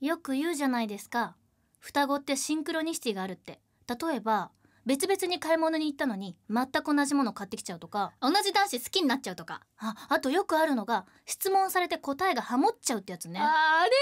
よく言うじゃないですか双子ってシンクロニシティがあるって例えば別々に買い物に行ったのに全く同じもの買ってきちゃうとか同じ男子好きになっちゃうとかああとよくあるのが質問されて答えがハモっちゃうってやつねあれね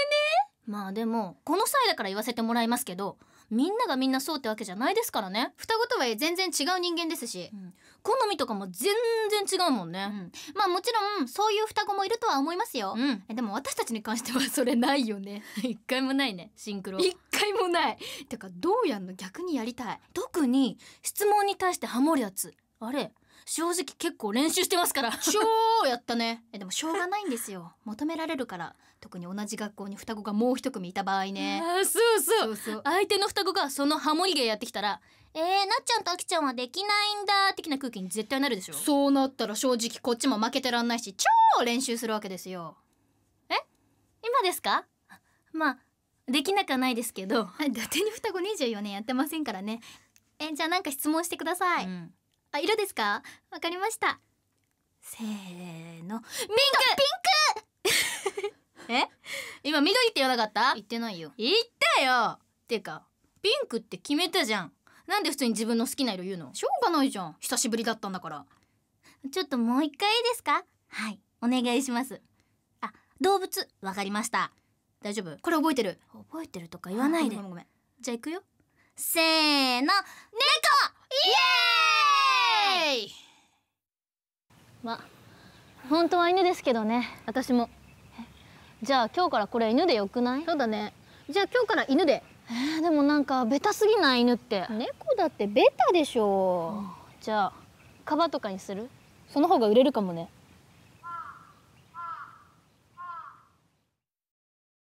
まあでもこの際だから言わせてもらいますけどみんながみんなそうってわけじゃないですからね双子とはいえ全然違う人間ですし、うん、好みとかも全然違うもんね、うん、まあもちろんそういう双子もいるとは思いますよ、うん、でも私たちに関してはそれないよね 一回もないねシンクロ一回もないてかどうやんの逆にやりたい特に質問に対してハモるやつあれ正直結構練習してますから超やったねえでもしょうがないんですよ求められるから特に同じ学校に双子がもう一組いた場合ねあそうそう相手の双子がそのハモリ芸やってきたらえー、なっちゃんとあきちゃんはできないんだ的な空気に絶対なるでしょそうなったら正直こっちも負けてらんないし超練習するわけですよえ今ですかまあできなくはないですけど伊達に双子24年やってませんからねえじゃあなんか質問してください、うんあ色ですかわかりましたせーのピンクピンクえ今緑って言わなかった言ってないよ言ったよてかピンクって決めたじゃんなんで普通に自分の好きな色言うのしょうがないじゃん久しぶりだったんだからちょっともう一回いいですかはいお願いしますあ動物わかりました大丈夫これ覚えてる覚えてるとか言わないでじゃあ行くよせーの猫イエーイま本当は犬ですけどね私もじゃあ今日からこれ犬でよくないそうだねじゃあ今日から犬でえー、でもなんかベタすぎない犬って猫だってベタでしょ、うじゃあカバとかにするその方が売れるかもね